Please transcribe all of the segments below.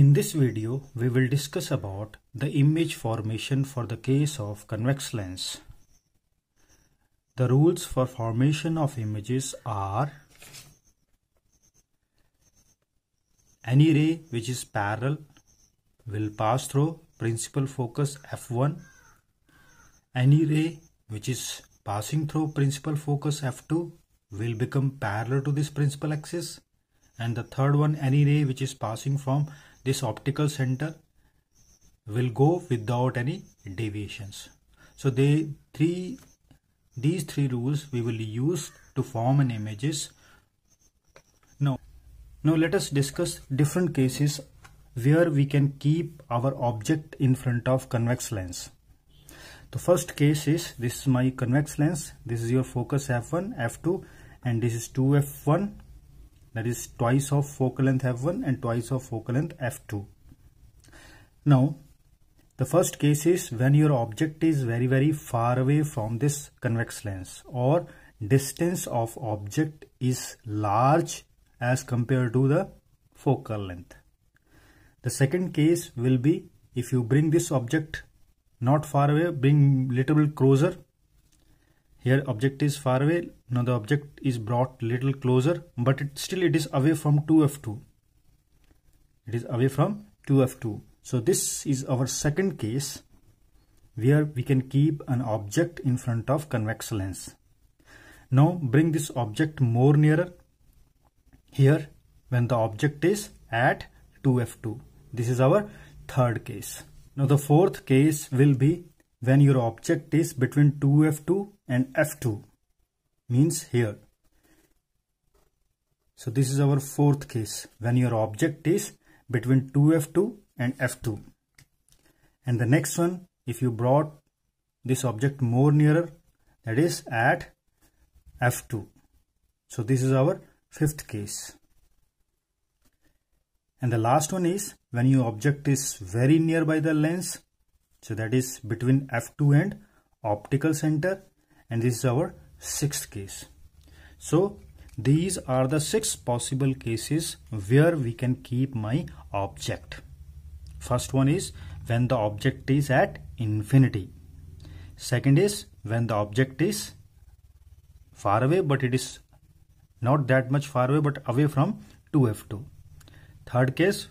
In this video, we will discuss about the image formation for the case of convex lens. The rules for formation of images are any ray which is parallel will pass through principal focus F1. Any ray which is passing through principal focus F2 will become parallel to this principal axis. And the third one, any ray which is passing from this optical center will go without any deviations. So they three these three rules we will use to form an images. Now, now let us discuss different cases where we can keep our object in front of convex lens. The first case is this is my convex lens. This is your focus f1, f2 and this is 2f1 that is twice of focal length f1 and twice of focal length f2. Now the first case is when your object is very very far away from this convex lens or distance of object is large as compared to the focal length. The second case will be if you bring this object not far away, bring little bit closer. Here object is far away, now the object is brought little closer, but it, still it is away from 2f2. It is away from 2f2. So this is our second case where we can keep an object in front of convex lens. Now bring this object more nearer here when the object is at 2f2. This is our third case. Now the fourth case will be when your object is between 2f2 and f2 means here. So this is our fourth case when your object is between 2f2 and f2. And the next one, if you brought this object more nearer, that is at f2. So this is our fifth case. And the last one is when your object is very near by the lens. So that is between f2 and optical center. And this is our sixth case. So these are the six possible cases where we can keep my object. First one is when the object is at infinity. Second is when the object is far away but it is not that much far away but away from 2f2. Third case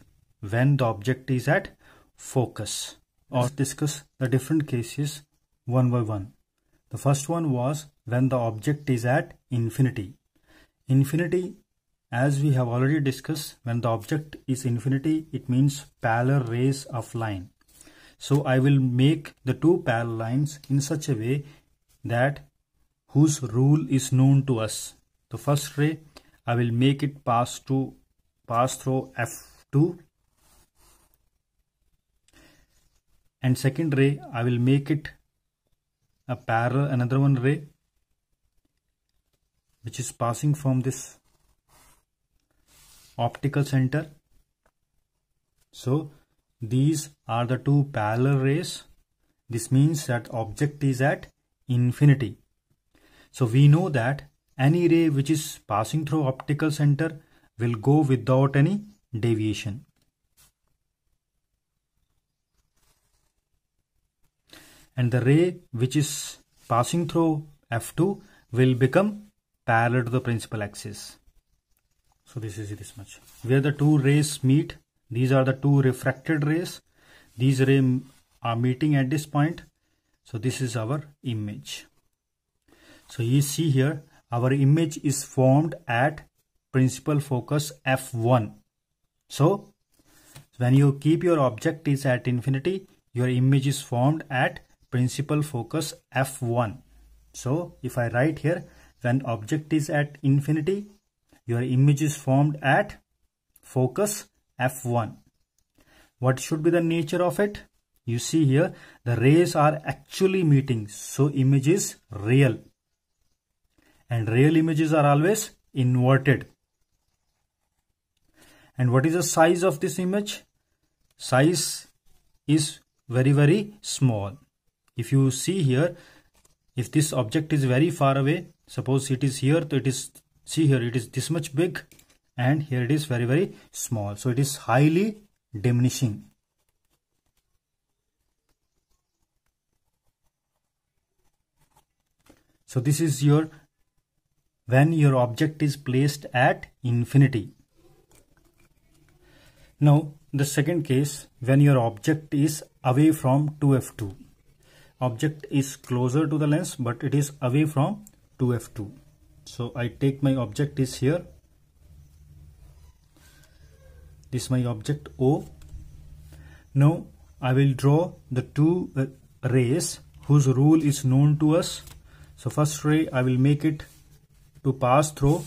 when the object is at focus. Or discuss the different cases one by one. The first one was when the object is at infinity. Infinity, as we have already discussed, when the object is infinity, it means parallel rays of line. So I will make the two parallel lines in such a way that whose rule is known to us. The first ray, I will make it pass to pass through F2 and second ray I will make it a parallel another one ray which is passing from this optical center. So these are the two parallel rays. This means that object is at infinity. So we know that any ray which is passing through optical center will go without any deviation. And the ray which is passing through F2 will become parallel to the principal axis. So this is this much. Where the two rays meet, these are the two refracted rays. These rays are meeting at this point. So this is our image. So you see here, our image is formed at principal focus F1. So when you keep your object is at infinity, your image is formed at principal focus F1. So if I write here, when object is at infinity, your image is formed at focus f1. What should be the nature of it? You see here, the rays are actually meeting, so image is real. And real images are always inverted. And what is the size of this image? Size is very very small. If you see here, if this object is very far away, suppose it is here it is see here it is this much big and here it is very very small so it is highly diminishing so this is your when your object is placed at infinity now the second case when your object is away from 2f2 object is closer to the lens but it is away from 2f2 so I take my object is here this my object O now I will draw the two uh, rays whose rule is known to us so first ray I will make it to pass through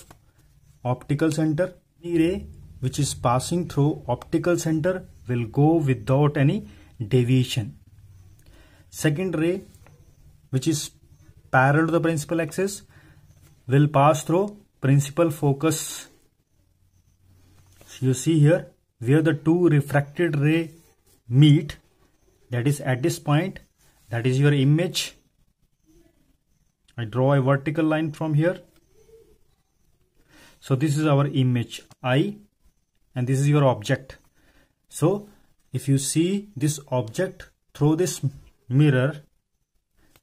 optical center any ray which is passing through optical center will go without any deviation second ray which is parallel to the principal axis will pass through principal focus. So you see here where the two refracted ray meet that is at this point that is your image. I draw a vertical line from here. So this is our image I and this is your object. So if you see this object through this mirror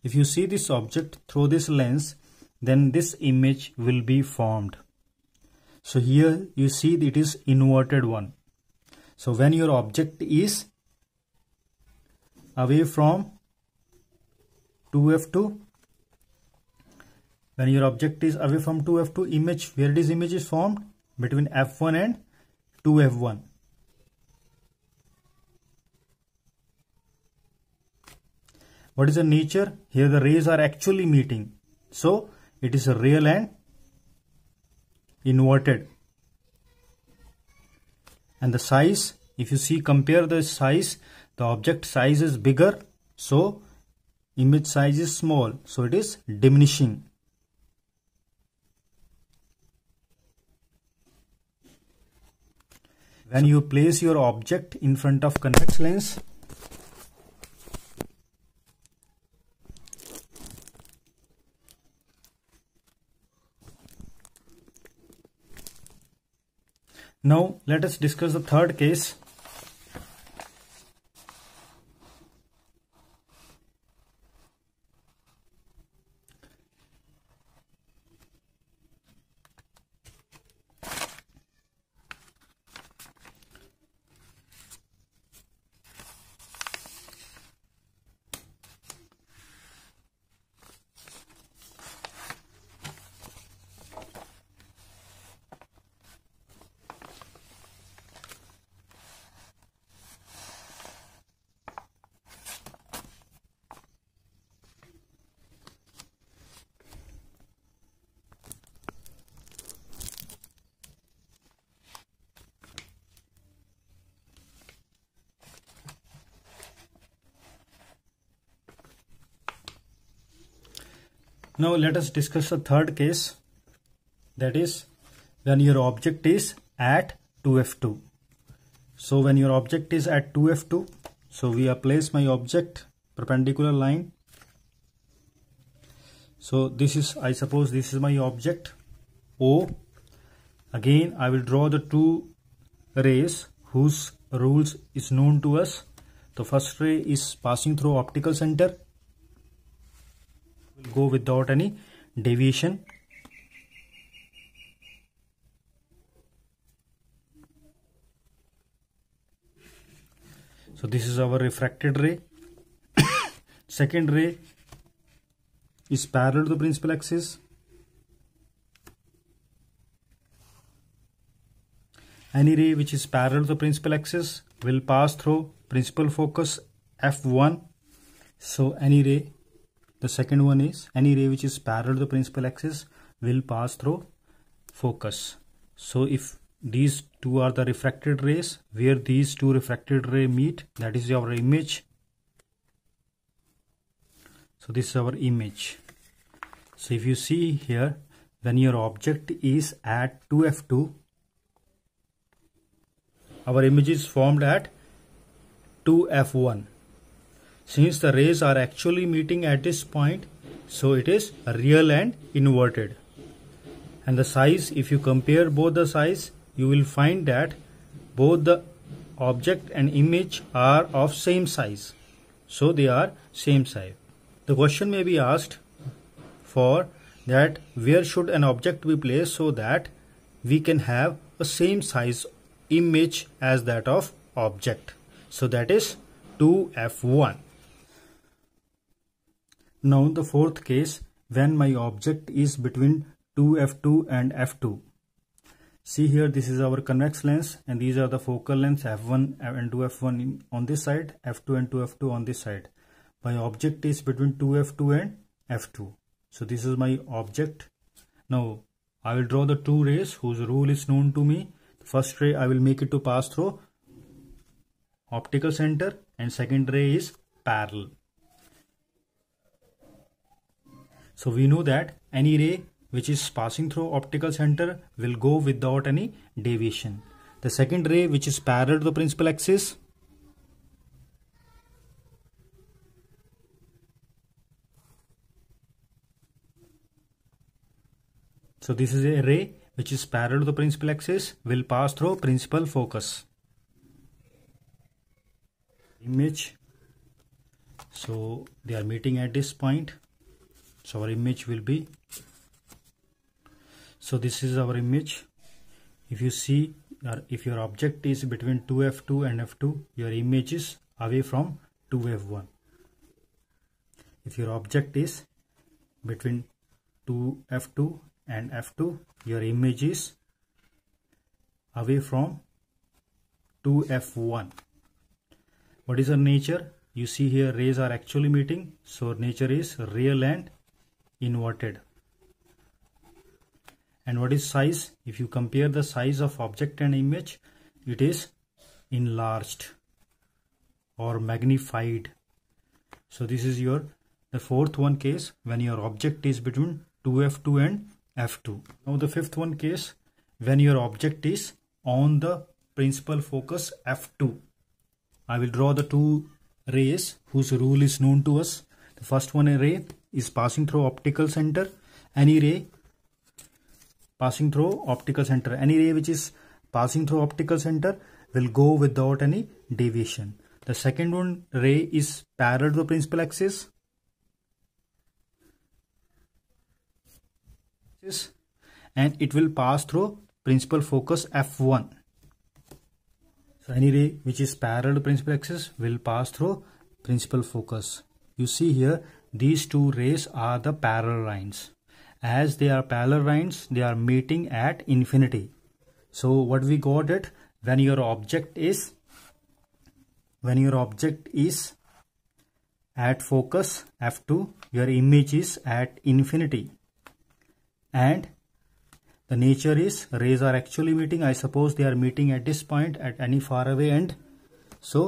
if you see this object through this lens, then this image will be formed. So here you see it is inverted one. So when your object is away from 2f2, when your object is away from 2f2 image, where this image is formed? Between f1 and 2f1. What is the nature? Here the rays are actually meeting. So it is a real and inverted. And the size, if you see compare the size, the object size is bigger. So image size is small. So it is diminishing. When you place your object in front of convex lens, Now let us discuss the third case Now let us discuss the third case that is when your object is at 2f2. So when your object is at 2f2 so we place my object perpendicular line. So this is I suppose this is my object O. Again I will draw the two rays whose rules is known to us. The first ray is passing through optical center go without any deviation so this is our refracted ray second ray is parallel to the principal axis any ray which is parallel to the principal axis will pass through principal focus f1 so any ray the second one is any ray which is parallel to the principal axis will pass through focus. So if these two are the refracted rays, where these two refracted ray meet, that is our image. So this is our image. So if you see here, when your object is at 2f2, our image is formed at 2f1 since the rays are actually meeting at this point, so it is real and inverted. And the size, if you compare both the size, you will find that both the object and image are of same size. So they are same size. The question may be asked for that where should an object be placed so that we can have a same size image as that of object. So that is 2f1. Now the fourth case when my object is between 2f2 and f2. See here this is our convex lens and these are the focal lengths f1 and 2f1 on this side, f2 and 2f2 on this side. My object is between 2f2 and f2. So this is my object. Now I will draw the two rays whose rule is known to me. The first ray I will make it to pass through optical center and second ray is parallel. So we know that any ray which is passing through optical center will go without any deviation. The second ray which is parallel to the principal axis So this is a ray which is parallel to the principal axis will pass through principal focus. Image. So they are meeting at this point so our image will be so this is our image if you see or if your object is between 2f2 and f2 your image is away from 2f1 if your object is between 2f2 and f2 your image is away from 2f1 what is the nature you see here rays are actually meeting so nature is real and inverted and what is size if you compare the size of object and image it is enlarged or magnified so this is your the fourth one case when your object is between 2f2 and f2 now the fifth one case when your object is on the principal focus f2 i will draw the two rays whose rule is known to us the first one ray is passing through optical center any ray passing through optical center any ray which is passing through optical center will go without any deviation the second one ray is parallel to the principal axis and it will pass through principal focus f1 so any ray which is parallel to principal axis will pass through principal focus you see here these two rays are the parallel lines. As they are parallel lines, they are meeting at infinity. So what we got it when your object is when your object is at focus f2 your image is at infinity and the nature is rays are actually meeting i suppose they are meeting at this point at any far away end so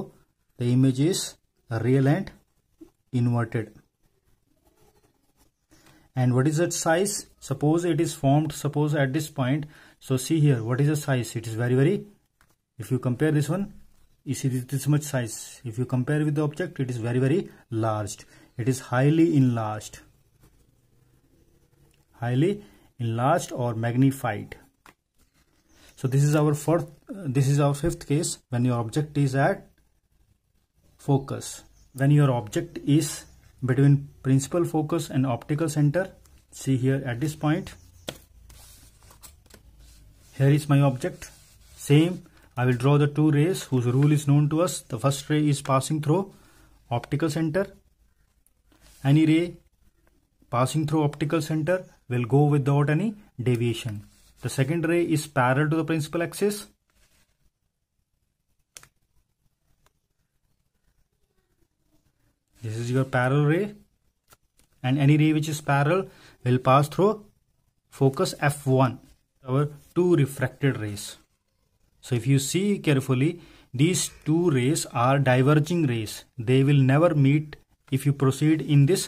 the image is real and inverted and what is its size suppose it is formed suppose at this point so see here what is the size it is very very if you compare this one you see this much size if you compare with the object it is very very large it is highly enlarged highly enlarged or magnified so this is our fourth this is our fifth case when your object is at focus when your object is between principal focus and optical center see here at this point here is my object same I will draw the two rays whose rule is known to us the first ray is passing through optical center any ray passing through optical center will go without any deviation the second ray is parallel to the principal axis your parallel ray and any ray which is parallel will pass through focus F1 our two refracted rays so if you see carefully these two rays are diverging rays they will never meet if you proceed in this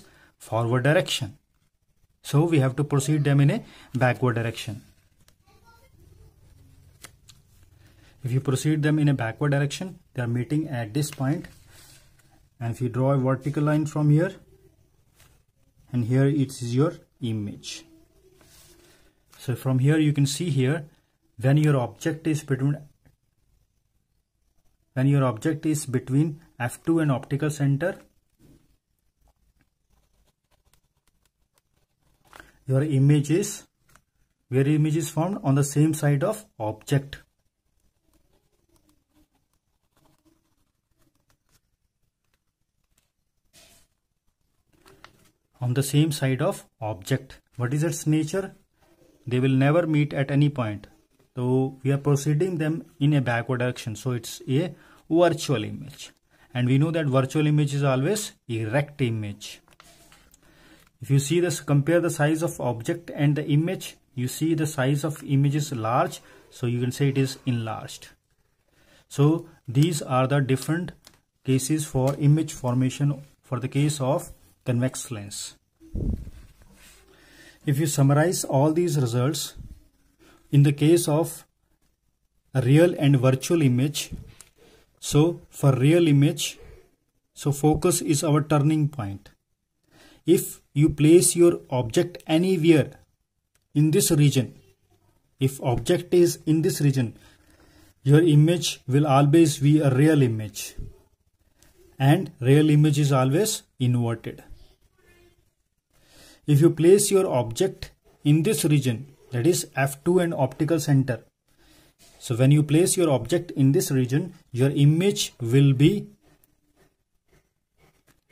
forward direction so we have to proceed them in a backward direction if you proceed them in a backward direction they are meeting at this point and if you draw a vertical line from here and here it is your image so from here you can see here when your object is between when your object is between f2 and optical center your image is where image is formed on the same side of object on the same side of object. What is its nature? They will never meet at any point. So we are proceeding them in a backward direction. So it's a virtual image. And we know that virtual image is always erect image. If you see this, compare the size of object and the image, you see the size of image is large. So you can say it is enlarged. So these are the different cases for image formation for the case of convex lens. If you summarize all these results, in the case of real and virtual image, so for real image, so focus is our turning point. If you place your object anywhere in this region, if object is in this region, your image will always be a real image and real image is always inverted. If you place your object in this region, that is F2 and optical center. So when you place your object in this region, your image will be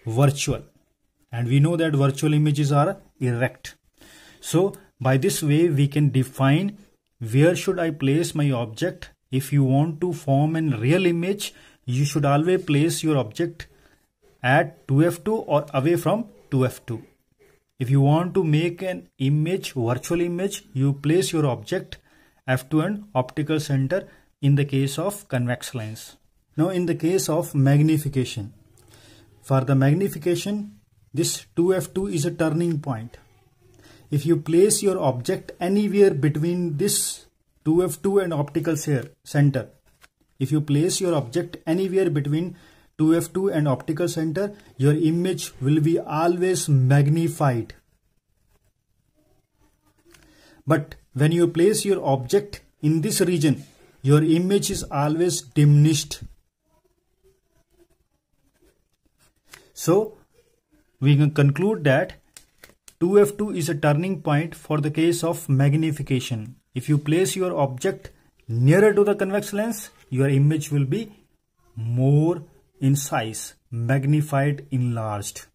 virtual. And we know that virtual images are erect. So by this way, we can define where should I place my object. If you want to form an real image, you should always place your object at 2f2 or away from 2f2. If you want to make an image, virtual image, you place your object F2 and optical center in the case of convex lens. Now in the case of magnification, for the magnification, this 2F2 is a turning point. If you place your object anywhere between this 2F2 and optical center, if you place your object anywhere between 2f2 and optical center your image will be always magnified but when you place your object in this region your image is always diminished so we can conclude that 2f2 is a turning point for the case of magnification if you place your object nearer to the convex lens your image will be more in size, magnified, enlarged.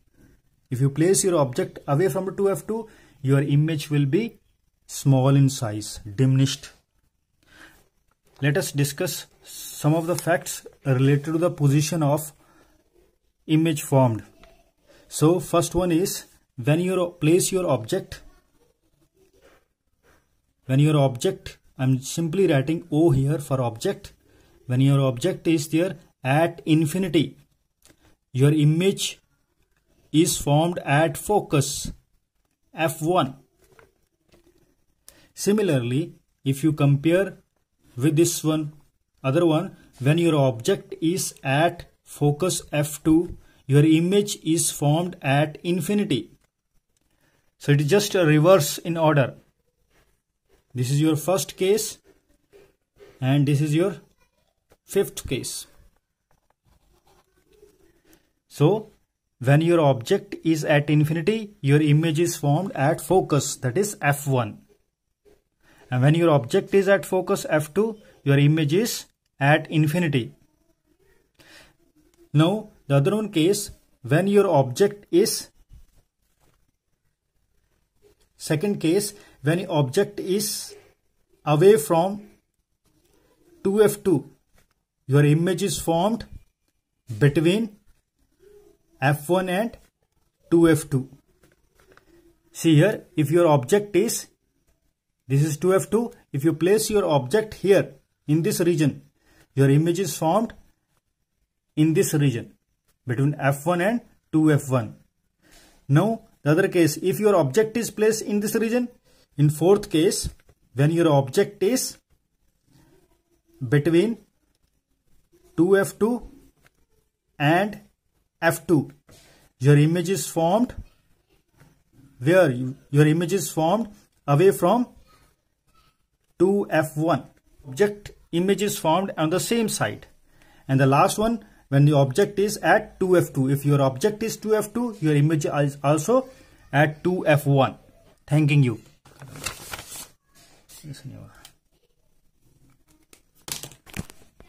If you place your object away from 2F2, your image will be small in size, diminished. Let us discuss some of the facts related to the position of image formed. So first one is when you place your object, when your object, I'm simply writing O here for object. When your object is there, at infinity. Your image is formed at focus F1. Similarly, if you compare with this one, other one, when your object is at focus F2, your image is formed at infinity. So it is just a reverse in order. This is your first case and this is your fifth case. So when your object is at infinity, your image is formed at focus that is F1. And when your object is at focus F2, your image is at infinity. Now the other one case when your object is second case when object is away from 2f2 your image is formed between f1 and 2f2. See here, if your object is, this is 2f2, if you place your object here in this region, your image is formed in this region between f1 and 2f1. Now, the other case, if your object is placed in this region, in fourth case, when your object is between 2f2 and F2 your image is formed where you, your image is formed away from 2F1 object image is formed on the same side and the last one when the object is at 2F2 if your object is 2F2 your image is also at 2F1 thanking you